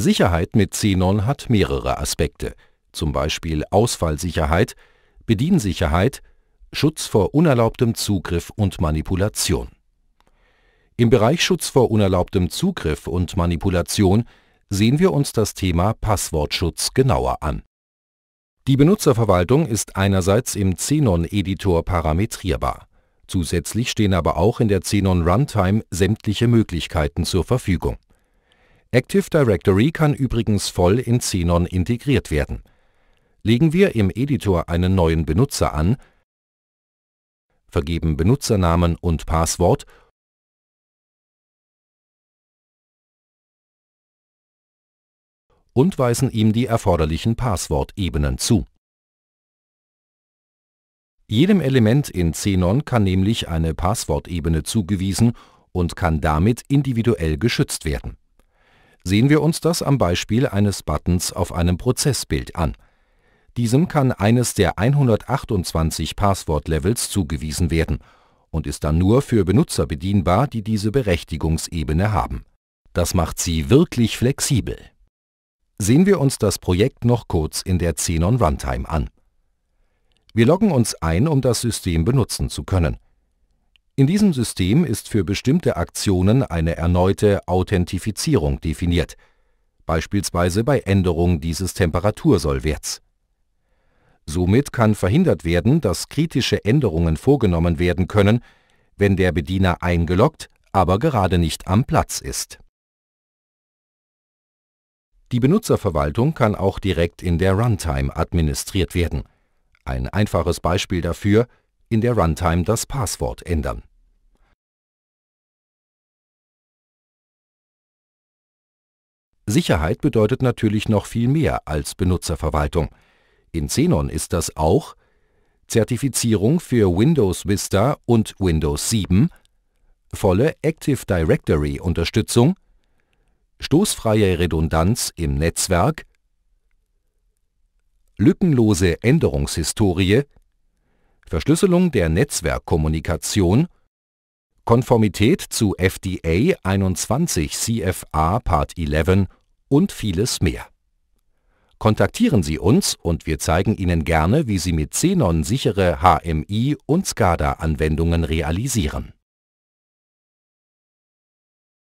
Sicherheit mit Xenon hat mehrere Aspekte, zum Beispiel Ausfallsicherheit, Bediensicherheit, Schutz vor unerlaubtem Zugriff und Manipulation. Im Bereich Schutz vor unerlaubtem Zugriff und Manipulation sehen wir uns das Thema Passwortschutz genauer an. Die Benutzerverwaltung ist einerseits im Xenon-Editor parametrierbar. Zusätzlich stehen aber auch in der Xenon Runtime sämtliche Möglichkeiten zur Verfügung Active Directory kann übrigens voll in Xenon integriert werden. Legen wir im Editor einen neuen Benutzer an, vergeben Benutzernamen und Passwort und weisen ihm die erforderlichen Passwortebenen zu. Jedem Element in Xenon kann nämlich eine Passwortebene zugewiesen und kann damit individuell geschützt werden Sehen wir uns das am Beispiel eines Buttons auf einem Prozessbild an. Diesem kann eines der 128 Passwort-Levels zugewiesen werden und ist dann nur für Benutzer bedienbar, die diese Berechtigungsebene haben. Das macht sie wirklich flexibel. Sehen wir uns das Projekt noch kurz in der Xenon Runtime an. Wir loggen uns ein, um das System benutzen zu können. In diesem System ist für bestimmte Aktionen eine erneute Authentifizierung definiert, beispielsweise bei Änderung dieses Temperatursollwerts. Somit kann verhindert werden, dass kritische Änderungen vorgenommen werden können, wenn der Bediener eingeloggt, aber gerade nicht am Platz ist. Die Benutzerverwaltung kann auch direkt in der Runtime administriert werden. Ein einfaches Beispiel dafür, in der Runtime das Passwort ändern. Sicherheit bedeutet natürlich noch viel mehr als Benutzerverwaltung. In Xenon ist das auch Zertifizierung für Windows Vista und Windows 7, volle Active Directory Unterstützung, stoßfreie Redundanz im Netzwerk, lückenlose Änderungshistorie, Verschlüsselung der Netzwerkkommunikation Konformität zu FDA 21 CFA Part 11 und vieles mehr. Kontaktieren Sie uns und wir zeigen Ihnen gerne, wie Sie mit Xenon sichere HMI- und SCADA-Anwendungen realisieren